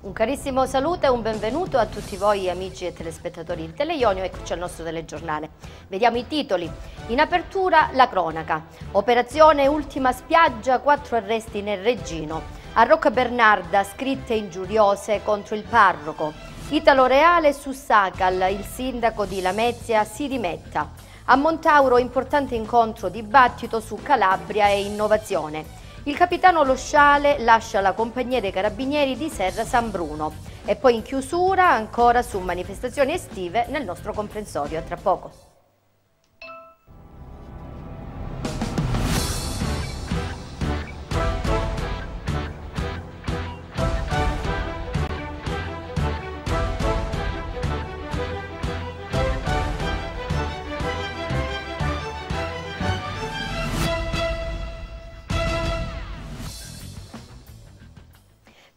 Un carissimo saluto e un benvenuto a tutti voi amici e telespettatori di Teleionio, eccoci al nostro telegiornale. Vediamo i titoli. In apertura la cronaca. Operazione Ultima Spiaggia, quattro arresti nel Reggino. A Rocca Bernarda scritte ingiuriose contro il parroco. Italo Reale su Sacal, il sindaco di Lamezia si dimetta. A Montauro importante incontro dibattito su Calabria e innovazione. Il capitano Losciale lascia la compagnia dei carabinieri di Serra San Bruno e poi in chiusura ancora su manifestazioni estive nel nostro comprensorio. A tra poco.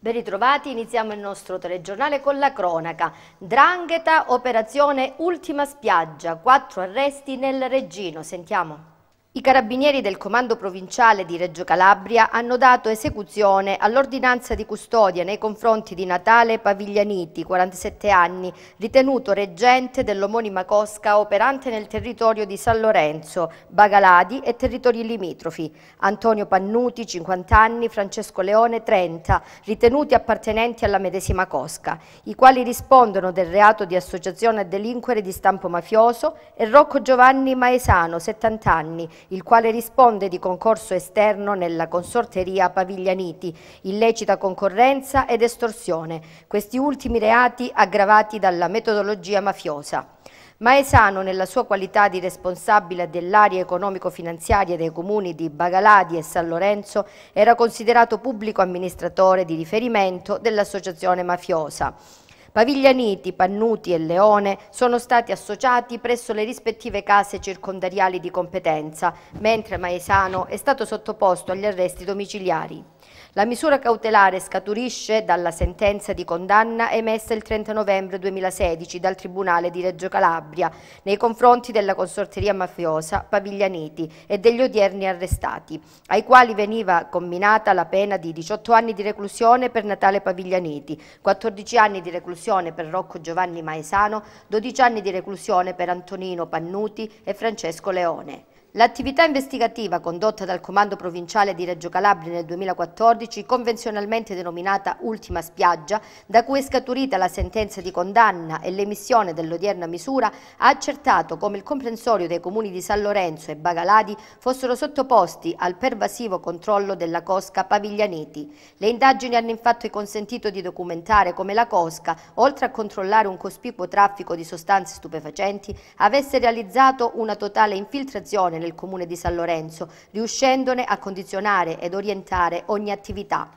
Ben ritrovati, iniziamo il nostro telegiornale con la cronaca. Drangheta, operazione Ultima Spiaggia, quattro arresti nel Regino, Sentiamo. I carabinieri del Comando Provinciale di Reggio Calabria hanno dato esecuzione all'ordinanza di custodia nei confronti di Natale Paviglianiti, 47 anni, ritenuto reggente dell'omonima cosca operante nel territorio di San Lorenzo, Bagaladi e territori limitrofi, Antonio Pannuti, 50 anni, Francesco Leone, 30, ritenuti appartenenti alla medesima cosca, i quali rispondono del reato di associazione a delinquere di stampo mafioso e Rocco Giovanni Maesano, 70 anni, il quale risponde di concorso esterno nella consorteria Paviglianiti, illecita concorrenza ed estorsione, questi ultimi reati aggravati dalla metodologia mafiosa. Maesano, nella sua qualità di responsabile dell'area economico-finanziaria dei comuni di Bagaladi e San Lorenzo, era considerato pubblico amministratore di riferimento dell'associazione mafiosa. Paviglianiti, Pannuti e Leone sono stati associati presso le rispettive case circondariali di competenza, mentre Maesano è stato sottoposto agli arresti domiciliari. La misura cautelare scaturisce dalla sentenza di condanna emessa il 30 novembre 2016 dal Tribunale di Reggio Calabria nei confronti della consorteria mafiosa Paviglianiti e degli odierni arrestati, ai quali veniva comminata la pena di 18 anni di reclusione per Natale Paviglianiti, 14 anni di reclusione per Rocco Giovanni Maesano, 12 anni di reclusione per Antonino Pannuti e Francesco Leone. L'attività investigativa condotta dal Comando Provinciale di Reggio Calabria nel 2014, convenzionalmente denominata Ultima Spiaggia, da cui è scaturita la sentenza di condanna e l'emissione dell'odierna misura, ha accertato come il comprensorio dei comuni di San Lorenzo e Bagaladi fossero sottoposti al pervasivo controllo della Cosca Paviglianeti. Le indagini hanno infatti consentito di documentare come la Cosca, oltre a controllare un cospicuo traffico di sostanze stupefacenti, avesse realizzato una totale infiltrazione nel comune di San Lorenzo, riuscendone a condizionare ed orientare ogni attività.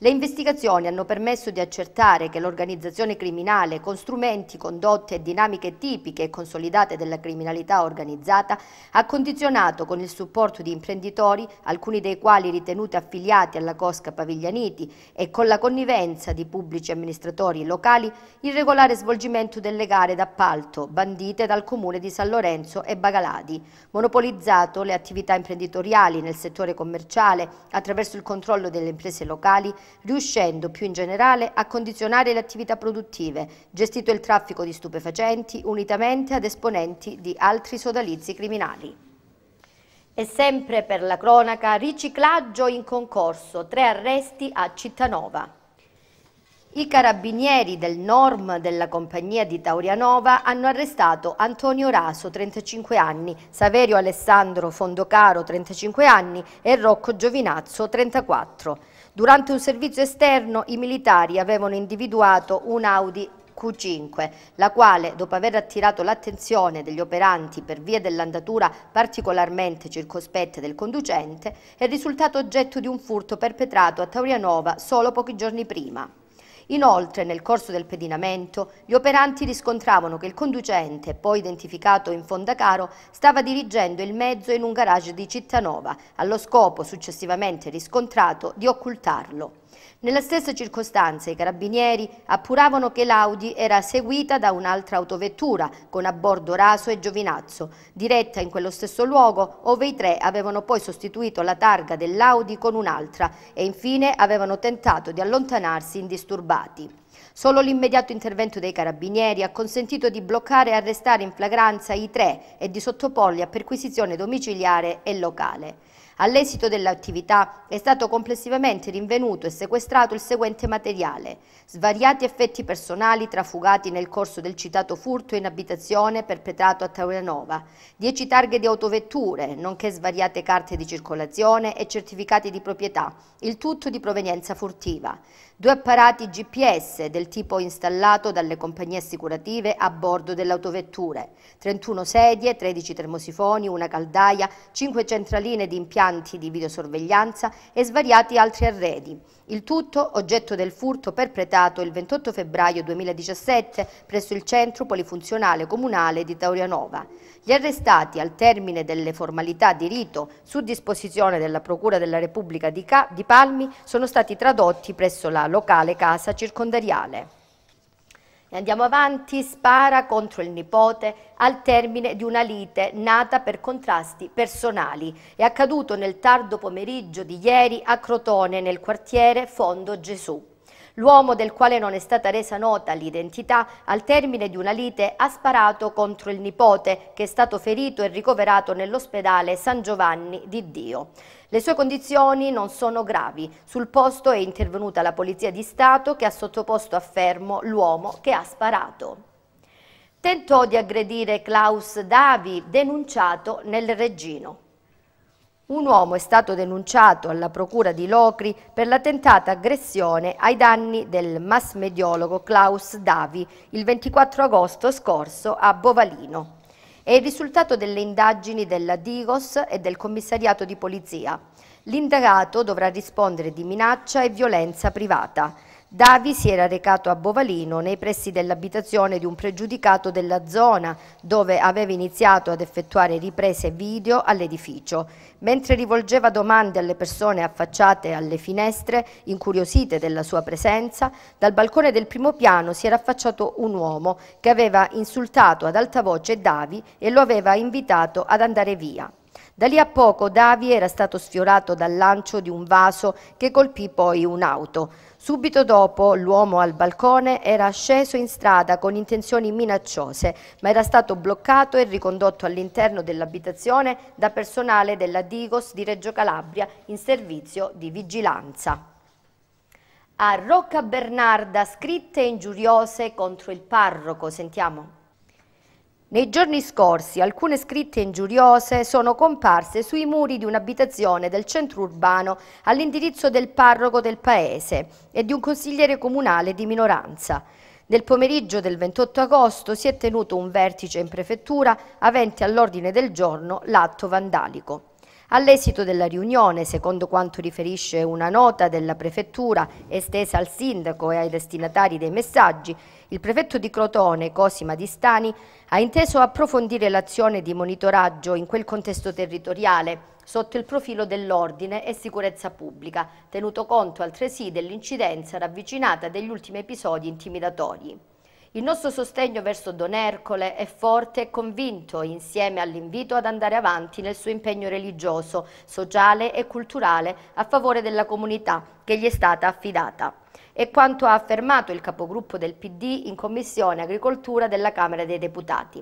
Le investigazioni hanno permesso di accertare che l'organizzazione criminale, con strumenti, condotte e dinamiche tipiche e consolidate della criminalità organizzata, ha condizionato con il supporto di imprenditori, alcuni dei quali ritenuti affiliati alla Cosca Paviglianiti e con la connivenza di pubblici amministratori locali, il regolare svolgimento delle gare d'appalto, bandite dal comune di San Lorenzo e Bagaladi, monopolizzato le attività imprenditoriali nel settore commerciale attraverso il controllo delle imprese locali riuscendo più in generale a condizionare le attività produttive, gestito il traffico di stupefacenti unitamente ad esponenti di altri sodalizi criminali. E sempre per la cronaca, riciclaggio in concorso, tre arresti a Cittanova. I carabinieri del NORM della compagnia di Taurianova hanno arrestato Antonio Raso, 35 anni, Saverio Alessandro Fondocaro, 35 anni e Rocco Giovinazzo, 34. Durante un servizio esterno i militari avevano individuato un Audi Q5, la quale, dopo aver attirato l'attenzione degli operanti per via dell'andatura particolarmente circospetta del conducente, è risultata oggetto di un furto perpetrato a Taurianova solo pochi giorni prima. Inoltre, nel corso del pedinamento, gli operanti riscontravano che il conducente, poi identificato in Fondacaro, stava dirigendo il mezzo in un garage di Cittanova, allo scopo successivamente riscontrato di occultarlo. Nella stessa circostanza i carabinieri appuravano che l'Audi era seguita da un'altra autovettura con a bordo Raso e Giovinazzo, diretta in quello stesso luogo ove i tre avevano poi sostituito la targa dell'Audi con un'altra e infine avevano tentato di allontanarsi indisturbati. Solo l'immediato intervento dei carabinieri ha consentito di bloccare e arrestare in flagranza i tre e di sottoporli a perquisizione domiciliare e locale. All'esito dell'attività è stato complessivamente rinvenuto e sequestrato il seguente materiale, svariati effetti personali trafugati nel corso del citato furto in abitazione perpetrato a Taurianova. Dieci targhe di autovetture, nonché svariate carte di circolazione e certificati di proprietà, il tutto di provenienza furtiva. Due apparati GPS del tipo installato dalle compagnie assicurative a bordo dell'autovetture, 31 sedie, 13 termosifoni, una caldaia, 5 centraline di impianti di videosorveglianza e svariati altri arredi. Il tutto oggetto del furto perpetrato il 28 febbraio 2017 presso il centro polifunzionale comunale di Taurianova. Gli arrestati, al termine delle formalità di rito, su disposizione della Procura della Repubblica di, Palmi, sono stati tradotti presso la locale casa circondariale. E Andiamo avanti, spara contro il nipote al termine di una lite nata per contrasti personali. È accaduto nel tardo pomeriggio di ieri a Crotone, nel quartiere Fondo Gesù. L'uomo del quale non è stata resa nota l'identità al termine di una lite ha sparato contro il nipote che è stato ferito e ricoverato nell'ospedale San Giovanni di Dio. Le sue condizioni non sono gravi. Sul posto è intervenuta la Polizia di Stato che ha sottoposto a fermo l'uomo che ha sparato. Tentò di aggredire Klaus Davi, denunciato nel Regino un uomo è stato denunciato alla procura di Locri per la tentata aggressione ai danni del mass mediologo Klaus Davi il 24 agosto scorso a Bovalino. È il risultato delle indagini della Digos e del commissariato di polizia. L'indagato dovrà rispondere di minaccia e violenza privata. Davi si era recato a Bovalino nei pressi dell'abitazione di un pregiudicato della zona dove aveva iniziato ad effettuare riprese video all'edificio. Mentre rivolgeva domande alle persone affacciate alle finestre, incuriosite della sua presenza, dal balcone del primo piano si era affacciato un uomo che aveva insultato ad alta voce Davi e lo aveva invitato ad andare via. Da lì a poco Davi era stato sfiorato dal lancio di un vaso che colpì poi un'auto. Subito dopo l'uomo al balcone era sceso in strada con intenzioni minacciose, ma era stato bloccato e ricondotto all'interno dell'abitazione da personale della Digos di Reggio Calabria in servizio di vigilanza a Rocca Bernarda scritte ingiuriose contro il parroco. Sentiamo. Nei giorni scorsi alcune scritte ingiuriose sono comparse sui muri di un'abitazione del centro urbano all'indirizzo del parroco del paese e di un consigliere comunale di minoranza. Nel pomeriggio del 28 agosto si è tenuto un vertice in prefettura avente all'ordine del giorno l'atto vandalico. All'esito della riunione, secondo quanto riferisce una nota della prefettura estesa al sindaco e ai destinatari dei messaggi, il prefetto di Crotone, Cosima Di Stani, ha inteso approfondire l'azione di monitoraggio in quel contesto territoriale sotto il profilo dell'ordine e sicurezza pubblica, tenuto conto altresì dell'incidenza ravvicinata degli ultimi episodi intimidatori. Il nostro sostegno verso Don Ercole è forte e convinto, insieme all'invito ad andare avanti nel suo impegno religioso, sociale e culturale a favore della comunità che gli è stata affidata. È quanto ha affermato il capogruppo del PD in Commissione Agricoltura della Camera dei Deputati.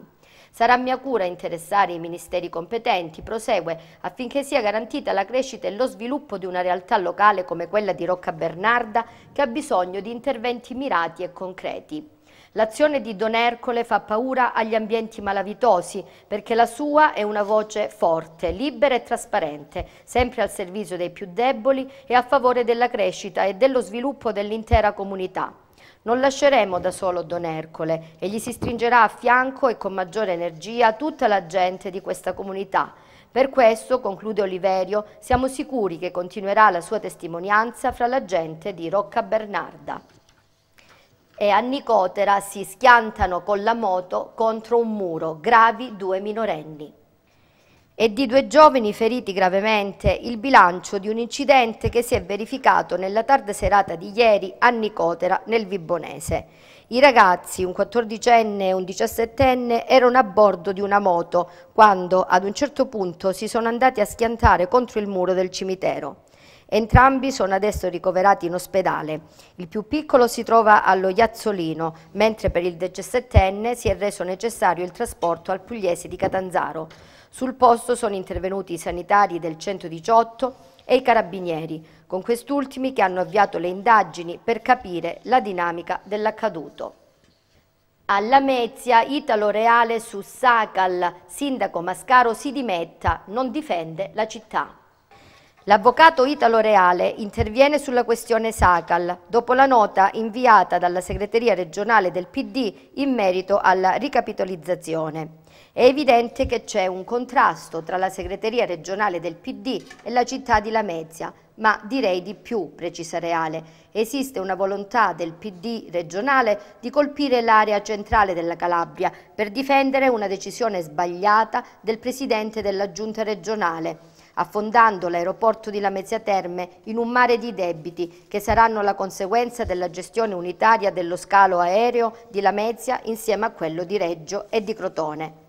Sarà mia cura interessare i ministeri competenti, prosegue, affinché sia garantita la crescita e lo sviluppo di una realtà locale come quella di Rocca Bernarda che ha bisogno di interventi mirati e concreti. L'azione di Don Ercole fa paura agli ambienti malavitosi perché la sua è una voce forte, libera e trasparente, sempre al servizio dei più deboli e a favore della crescita e dello sviluppo dell'intera comunità. Non lasceremo da solo Don Ercole e gli si stringerà a fianco e con maggiore energia tutta la gente di questa comunità. Per questo, conclude Oliverio, siamo sicuri che continuerà la sua testimonianza fra la gente di Rocca Bernarda e a Nicotera si schiantano con la moto contro un muro, gravi due minorenni. E di due giovani feriti gravemente il bilancio di un incidente che si è verificato nella tarda serata di ieri a Nicotera nel Vibonese. I ragazzi, un 14enne e un 17enne, erano a bordo di una moto quando ad un certo punto si sono andati a schiantare contro il muro del cimitero. Entrambi sono adesso ricoverati in ospedale. Il più piccolo si trova allo Iazzolino, mentre per il 17enne si è reso necessario il trasporto al Pugliese di Catanzaro. Sul posto sono intervenuti i sanitari del 118 e i carabinieri, con quest'ultimi che hanno avviato le indagini per capire la dinamica dell'accaduto. Alla Mezia, Italo Reale su Sacal, sindaco Mascaro si dimetta, non difende la città. L'avvocato Italo Reale interviene sulla questione Sacal dopo la nota inviata dalla segreteria regionale del PD in merito alla ricapitolizzazione. È evidente che c'è un contrasto tra la segreteria regionale del PD e la città di Lamezia, ma direi di più, precisa Reale. Esiste una volontà del PD regionale di colpire l'area centrale della Calabria per difendere una decisione sbagliata del presidente della giunta regionale affondando l'aeroporto di Lamezia Terme in un mare di debiti che saranno la conseguenza della gestione unitaria dello scalo aereo di Lamezia insieme a quello di Reggio e di Crotone.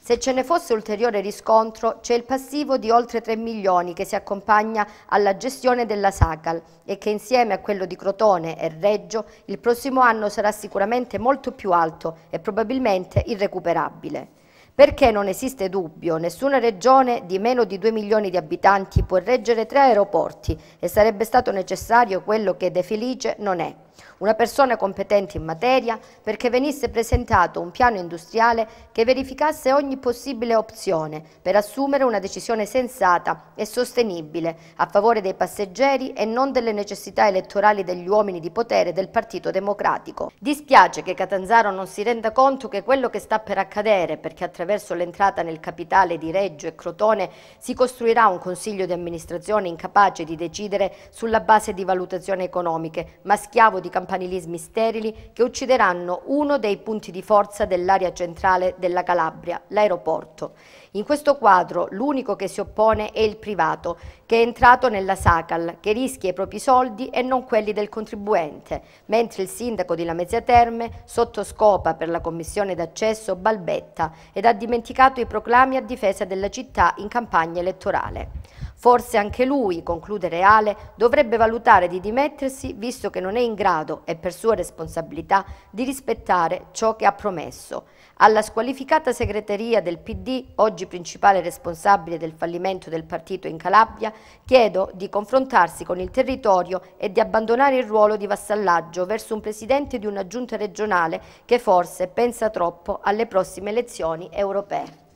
Se ce ne fosse ulteriore riscontro, c'è il passivo di oltre 3 milioni che si accompagna alla gestione della Sacal e che insieme a quello di Crotone e Reggio il prossimo anno sarà sicuramente molto più alto e probabilmente irrecuperabile. Perché non esiste dubbio, nessuna regione di meno di 2 milioni di abitanti può reggere tre aeroporti e sarebbe stato necessario quello che De Felice non è una persona competente in materia perché venisse presentato un piano industriale che verificasse ogni possibile opzione per assumere una decisione sensata e sostenibile a favore dei passeggeri e non delle necessità elettorali degli uomini di potere del Partito Democratico. Dispiace che Catanzaro non si renda conto che quello che sta per accadere, perché attraverso l'entrata nel capitale di Reggio e Crotone si costruirà un consiglio di amministrazione incapace di decidere sulla base di valutazioni economiche, ma schiavo di campagne campanilismi sterili che uccideranno uno dei punti di forza dell'area centrale della Calabria, l'aeroporto. In questo quadro l'unico che si oppone è il privato, che è entrato nella SACAL, che rischia i propri soldi e non quelli del contribuente, mentre il sindaco di Lamezia Terme sotto scopa per la commissione d'accesso balbetta ed ha dimenticato i proclami a difesa della città in campagna elettorale. Forse anche lui, conclude Reale, dovrebbe valutare di dimettersi visto che non è in grado, e per sua responsabilità, di rispettare ciò che ha promesso alla squalificata segreteria del PD, oggi principale responsabile del fallimento del partito in Calabria, chiedo di confrontarsi con il territorio e di abbandonare il ruolo di vassallaggio verso un presidente di una giunta regionale che forse pensa troppo alle prossime elezioni europee.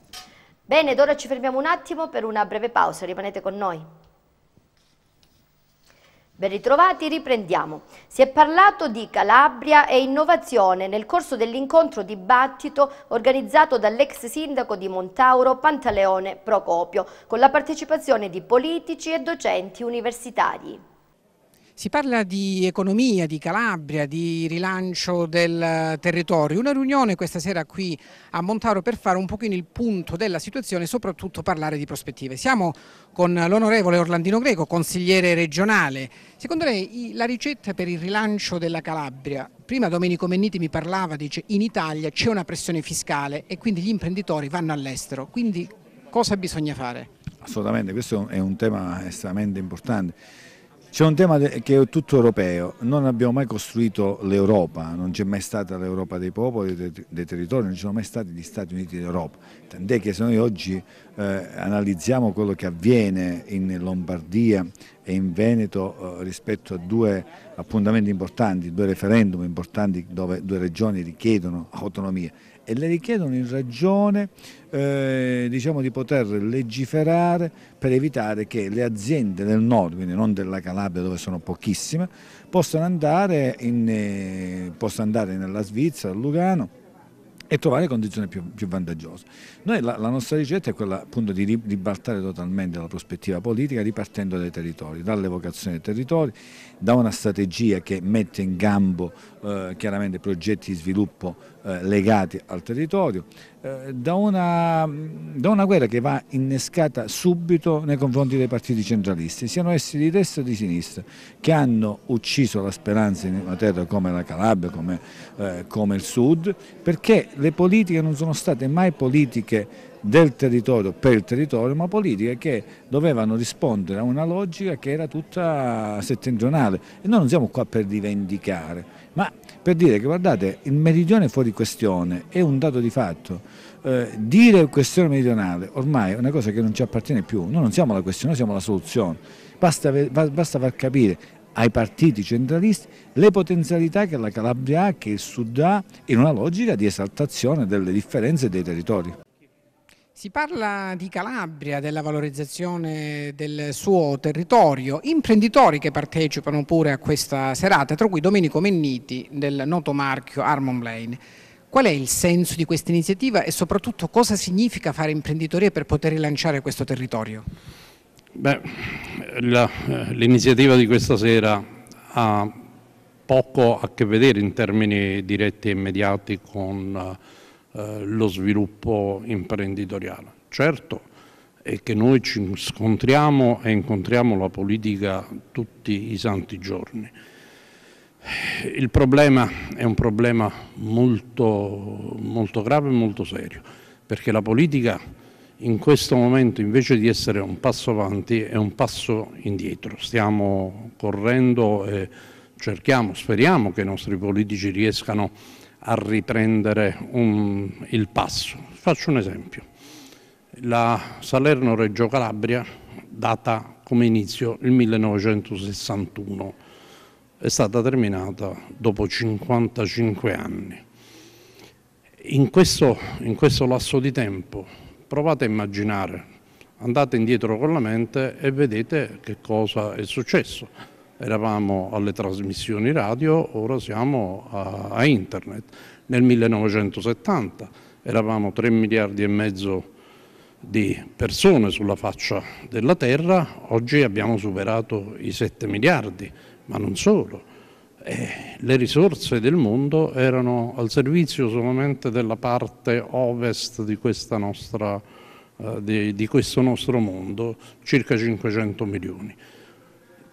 Bene, ed ora ci fermiamo un attimo per una breve pausa, rimanete con noi. Ben ritrovati, riprendiamo. Si è parlato di Calabria e innovazione nel corso dell'incontro dibattito organizzato dall'ex sindaco di Montauro Pantaleone Procopio, con la partecipazione di politici e docenti universitari. Si parla di economia, di Calabria, di rilancio del territorio. Una riunione questa sera qui a Montaro per fare un pochino il punto della situazione e soprattutto parlare di prospettive. Siamo con l'onorevole Orlandino Greco, consigliere regionale. Secondo lei la ricetta per il rilancio della Calabria, prima Domenico Menniti mi parlava, dice in Italia c'è una pressione fiscale e quindi gli imprenditori vanno all'estero. Quindi cosa bisogna fare? Assolutamente, questo è un tema estremamente importante. C'è un tema che è tutto europeo, non abbiamo mai costruito l'Europa, non c'è mai stata l'Europa dei popoli, dei territori, non ci sono mai stati gli Stati Uniti d'Europa, tant'è che se noi oggi eh, analizziamo quello che avviene in Lombardia e in Veneto eh, rispetto a due appuntamenti importanti, due referendum importanti dove due regioni richiedono autonomia, e le richiedono in ragione eh, diciamo di poter legiferare per evitare che le aziende del nord, quindi non della Calabria dove sono pochissime, possano andare, in, eh, possano andare nella Svizzera, a Lugano e trovare condizioni più, più, vantaggiose. Noi, la, la, nostra ricetta è quella appunto di ribaltare totalmente la prospettiva politica ripartendo dai territori, dall'evocazione dei territori, da una strategia che mette in gambo eh, chiaramente progetti di sviluppo eh, legati al territorio, eh, da, una, da una guerra che va innescata subito nei confronti dei partiti centralisti, siano essi di destra o di sinistra, che hanno ucciso la speranza in una terra come la Calabria, come, eh, come il Sud, perché le politiche non sono state mai politiche politiche del territorio per il territorio, ma politiche che dovevano rispondere a una logica che era tutta settentrionale e noi non siamo qua per rivendicare, ma per dire che guardate il meridione è fuori questione, è un dato di fatto. Eh, dire questione meridionale ormai è una cosa che non ci appartiene più, noi non siamo la questione, noi siamo la soluzione, basta, basta far capire ai partiti centralisti le potenzialità che la Calabria ha, che il Sud ha in una logica di esaltazione delle differenze dei territori. Si parla di Calabria, della valorizzazione del suo territorio, imprenditori che partecipano pure a questa serata, tra cui Domenico Menniti del noto marchio Armon Blaine. Qual è il senso di questa iniziativa e soprattutto cosa significa fare imprenditoria per poter rilanciare questo territorio? Eh, l'iniziativa di questa sera ha poco a che vedere in termini diretti e immediati con eh, eh, lo sviluppo imprenditoriale. Certo è che noi ci scontriamo e incontriamo la politica tutti i santi giorni. Il problema è un problema molto, molto grave e molto serio, perché la politica in questo momento invece di essere un passo avanti è un passo indietro. Stiamo correndo e cerchiamo, speriamo che i nostri politici riescano a riprendere un, il passo. Faccio un esempio. La Salerno-Reggio Calabria, data come inizio il 1961, è stata terminata dopo 55 anni. In questo, in questo lasso di tempo provate a immaginare, andate indietro con la mente e vedete che cosa è successo eravamo alle trasmissioni radio, ora siamo a, a internet. Nel 1970 eravamo 3 miliardi e mezzo di persone sulla faccia della Terra, oggi abbiamo superato i 7 miliardi, ma non solo. Eh, le risorse del mondo erano al servizio solamente della parte ovest di, nostra, eh, di, di questo nostro mondo, circa 500 milioni.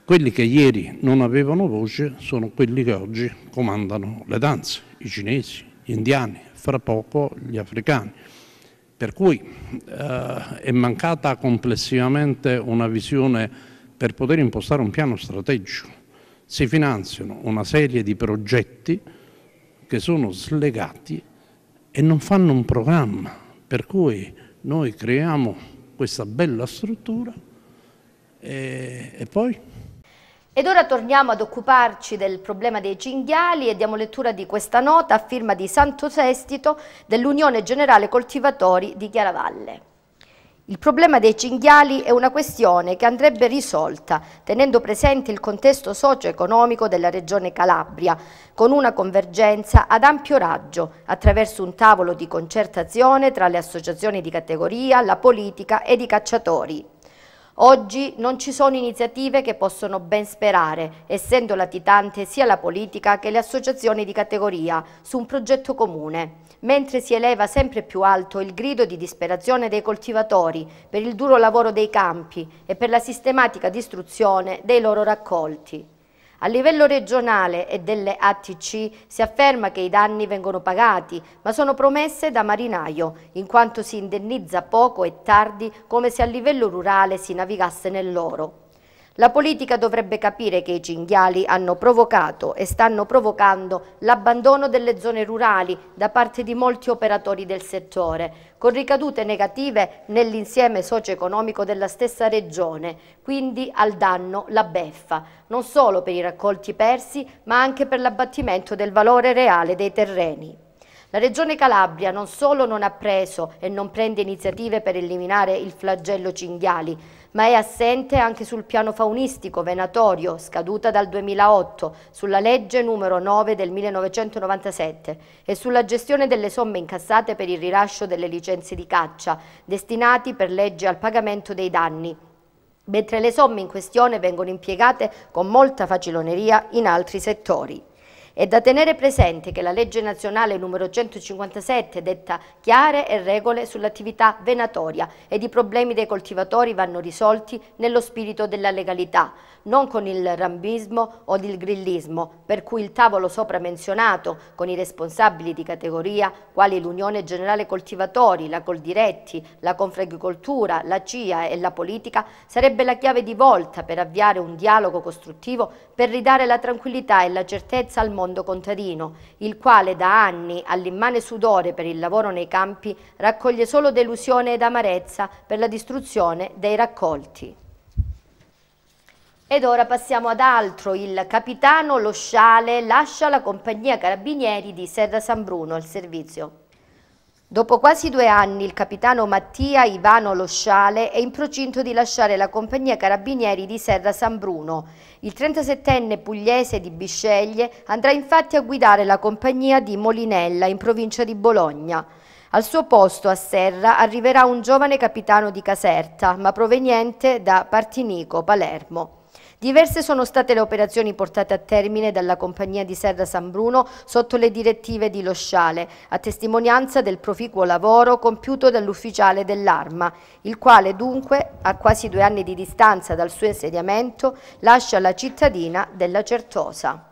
Quelli che ieri non avevano voce sono quelli che oggi comandano le danze, i cinesi, gli indiani, fra poco gli africani. Per cui eh, è mancata complessivamente una visione per poter impostare un piano strategico. Si finanziano una serie di progetti che sono slegati e non fanno un programma, per cui noi creiamo questa bella struttura e, e poi ed ora torniamo ad occuparci del problema dei cinghiali e diamo lettura di questa nota a firma di Santo Sestito dell'Unione Generale Coltivatori di Chiaravalle. Il problema dei cinghiali è una questione che andrebbe risolta tenendo presente il contesto socio-economico della regione Calabria, con una convergenza ad ampio raggio attraverso un tavolo di concertazione tra le associazioni di categoria, la politica ed i cacciatori. Oggi non ci sono iniziative che possono ben sperare, essendo latitante sia la politica che le associazioni di categoria, su un progetto comune, mentre si eleva sempre più alto il grido di disperazione dei coltivatori per il duro lavoro dei campi e per la sistematica distruzione dei loro raccolti. A livello regionale e delle ATC si afferma che i danni vengono pagati, ma sono promesse da marinaio, in quanto si indennizza poco e tardi come se a livello rurale si navigasse nell'oro. La politica dovrebbe capire che i cinghiali hanno provocato e stanno provocando l'abbandono delle zone rurali da parte di molti operatori del settore, con ricadute negative nell'insieme socio-economico della stessa regione, quindi al danno la beffa, non solo per i raccolti persi ma anche per l'abbattimento del valore reale dei terreni. La Regione Calabria non solo non ha preso e non prende iniziative per eliminare il flagello cinghiali, ma è assente anche sul piano faunistico venatorio, scaduta dal 2008, sulla legge numero 9 del 1997 e sulla gestione delle somme incassate per il rilascio delle licenze di caccia, destinati per legge al pagamento dei danni mentre le somme in questione vengono impiegate con molta faciloneria in altri settori. È da tenere presente che la legge nazionale numero 157 detta chiare e regole sull'attività venatoria ed i problemi dei coltivatori vanno risolti nello spirito della legalità, non con il rambismo o il grillismo, per cui il tavolo sopra menzionato con i responsabili di categoria, quali l'Unione Generale Coltivatori, la Coldiretti, la Confagricoltura, la CIA e la politica, sarebbe la chiave di volta per avviare un dialogo costruttivo per ridare la tranquillità e la certezza al mondo mondo contadino, il quale da anni, all'immane sudore per il lavoro nei campi, raccoglie solo delusione ed amarezza per la distruzione dei raccolti. Ed ora passiamo ad altro, il capitano Lo Sciale lascia la compagnia carabinieri di Serra San Bruno al servizio. Dopo quasi due anni il capitano Mattia Ivano Losciale è in procinto di lasciare la compagnia Carabinieri di Serra San Bruno. Il 37enne pugliese di Bisceglie andrà infatti a guidare la compagnia di Molinella in provincia di Bologna. Al suo posto a Serra arriverà un giovane capitano di Caserta ma proveniente da Partinico, Palermo. Diverse sono state le operazioni portate a termine dalla compagnia di Serra San Bruno sotto le direttive di Losciale, a testimonianza del proficuo lavoro compiuto dall'ufficiale dell'Arma, il quale dunque, a quasi due anni di distanza dal suo insediamento, lascia la cittadina della Certosa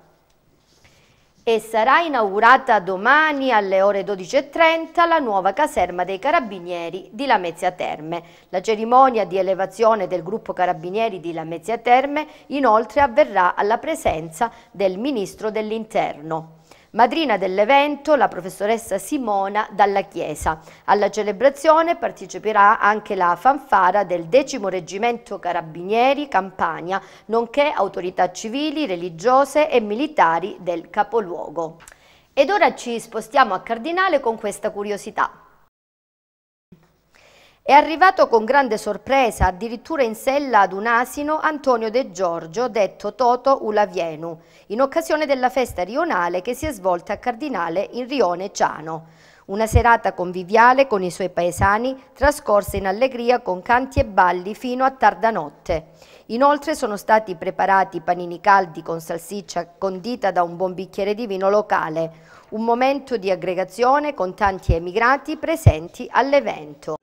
e sarà inaugurata domani alle ore 12.30 la nuova caserma dei Carabinieri di Lamezia Terme. La cerimonia di elevazione del gruppo Carabinieri di Lamezia Terme inoltre avverrà alla presenza del Ministro dell'Interno. Madrina dell'evento la professoressa Simona Dalla Chiesa. Alla celebrazione parteciperà anche la fanfara del decimo reggimento Carabinieri Campania, nonché autorità civili, religiose e militari del capoluogo. Ed ora ci spostiamo a Cardinale con questa curiosità. È arrivato con grande sorpresa, addirittura in sella ad un asino, Antonio De Giorgio, detto Toto Ulavienu, in occasione della festa rionale che si è svolta a Cardinale in Rione Ciano. Una serata conviviale con i suoi paesani, trascorsa in allegria con canti e balli fino a tarda notte. Inoltre sono stati preparati panini caldi con salsiccia condita da un buon bicchiere di vino locale, un momento di aggregazione con tanti emigrati presenti all'evento.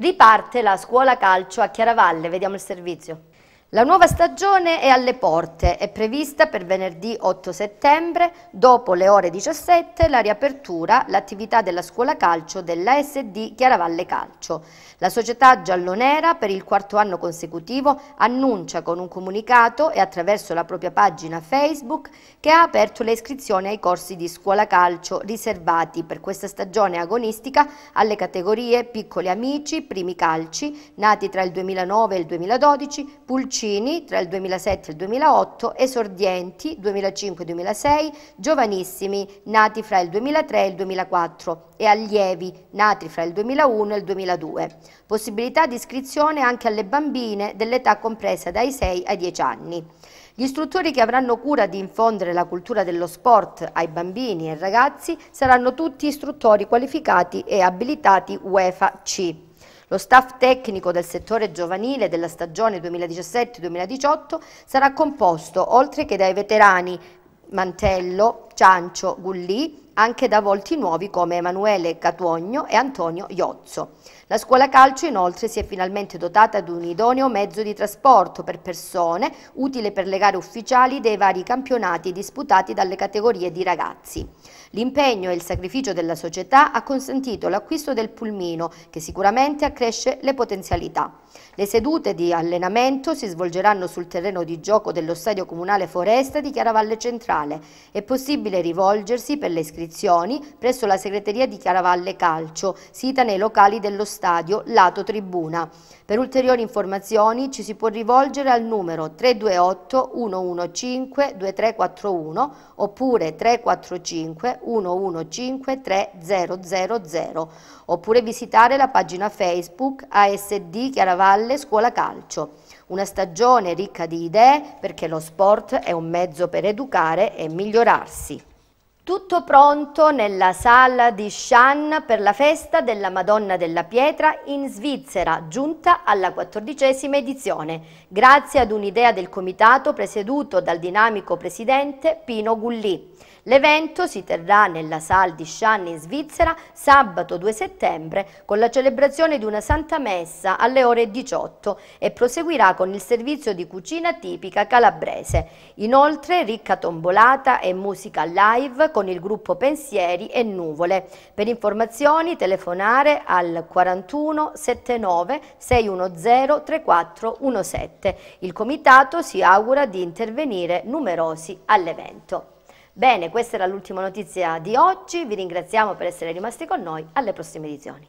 Riparte la scuola calcio a Chiaravalle, vediamo il servizio. La nuova stagione è alle porte, è prevista per venerdì 8 settembre, dopo le ore 17, la riapertura, l'attività della scuola calcio dell'ASD Chiaravalle Calcio. La società giallonera per il quarto anno consecutivo annuncia con un comunicato e attraverso la propria pagina Facebook che ha aperto le iscrizioni ai corsi di scuola calcio riservati per questa stagione agonistica alle categorie piccoli amici, primi calci, nati tra il 2009 e il 2012, pulcini, piccini tra il 2007 e il 2008, esordienti 2005-2006, giovanissimi nati fra il 2003 e il 2004 e allievi nati fra il 2001 e il 2002. Possibilità di iscrizione anche alle bambine dell'età compresa dai 6 ai 10 anni. Gli istruttori che avranno cura di infondere la cultura dello sport ai bambini e ragazzi saranno tutti istruttori qualificati e abilitati UEFA C. Lo staff tecnico del settore giovanile della stagione 2017-2018 sarà composto, oltre che dai veterani Mantello, Ciancio, Gullì, anche da volti nuovi come Emanuele Catuogno e Antonio Iozzo. La scuola calcio inoltre si è finalmente dotata di un idoneo mezzo di trasporto per persone utile per le gare ufficiali dei vari campionati disputati dalle categorie di ragazzi. L'impegno e il sacrificio della società ha consentito l'acquisto del pulmino che sicuramente accresce le potenzialità. Le sedute di allenamento si svolgeranno sul terreno di gioco dello Stadio Comunale Foresta di Chiaravalle Centrale. È possibile rivolgersi per le iscrizioni presso la segreteria di Chiaravalle Calcio, sita nei locali dello stadio lato tribuna. Per ulteriori informazioni ci si può rivolgere al numero 328 115 2341 oppure 345 115 3000 oppure visitare la pagina Facebook ASD Chiaravalle Valle Scuola Calcio. Una stagione ricca di idee perché lo sport è un mezzo per educare e migliorarsi. Tutto pronto nella sala di Shan per la festa della Madonna della Pietra in Svizzera, giunta alla quattordicesima edizione, grazie ad un'idea del comitato presieduto dal dinamico presidente Pino Gullì. L'evento si terrà nella Sal di Scianni in Svizzera sabato 2 settembre con la celebrazione di una Santa Messa alle ore 18 e proseguirà con il servizio di cucina tipica calabrese. Inoltre ricca tombolata e musica live con il gruppo Pensieri e Nuvole. Per informazioni telefonare al 41 79 610 3417. Il comitato si augura di intervenire numerosi all'evento. Bene, questa era l'ultima notizia di oggi, vi ringraziamo per essere rimasti con noi, alle prossime edizioni.